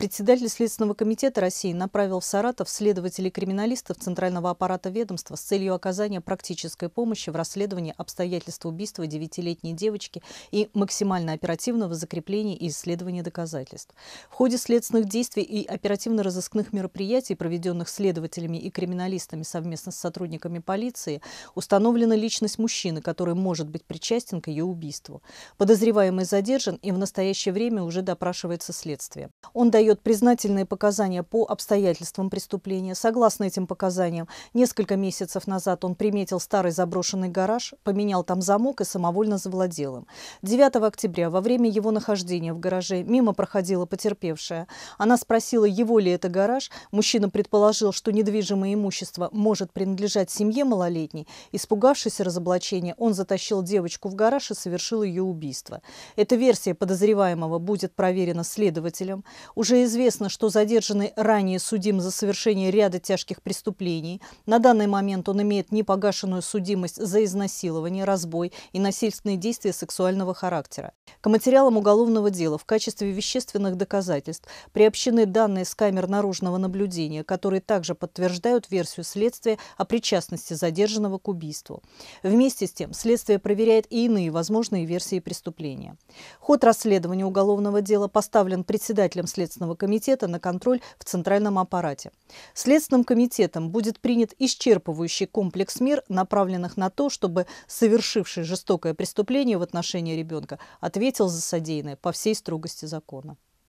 Председатель Следственного комитета России направил в Саратов следователей-криминалистов Центрального аппарата ведомства с целью оказания практической помощи в расследовании обстоятельств убийства девятилетней девочки и максимально оперативного закрепления и исследования доказательств. В ходе следственных действий и оперативно-розыскных мероприятий, проведенных следователями и криминалистами совместно с сотрудниками полиции, установлена личность мужчины, который может быть причастен к ее убийству. Подозреваемый задержан и в настоящее время уже допрашивается следствие. Он дает дает признательные показания по обстоятельствам преступления. Согласно этим показаниям, несколько месяцев назад он приметил старый заброшенный гараж, поменял там замок и самовольно завладел им. 9 октября во время его нахождения в гараже мимо проходила потерпевшая. Она спросила, его ли это гараж. Мужчина предположил, что недвижимое имущество может принадлежать семье малолетней. Испугавшись разоблачения, он затащил девочку в гараж и совершил ее убийство. Эта версия подозреваемого будет проверена следователем. Уже известно, что задержанный ранее судим за совершение ряда тяжких преступлений. На данный момент он имеет непогашенную судимость за изнасилование, разбой и насильственные действия сексуального характера. К материалам уголовного дела в качестве вещественных доказательств приобщены данные с камер наружного наблюдения, которые также подтверждают версию следствия о причастности задержанного к убийству. Вместе с тем, следствие проверяет и иные возможные версии преступления. Ход расследования уголовного дела поставлен председателем Следственного Следственного комитета на контроль в центральном аппарате. Следственным комитетом будет принят исчерпывающий комплекс мер, направленных на то, чтобы совершивший жестокое преступление в отношении ребенка ответил за содеянное по всей строгости закона.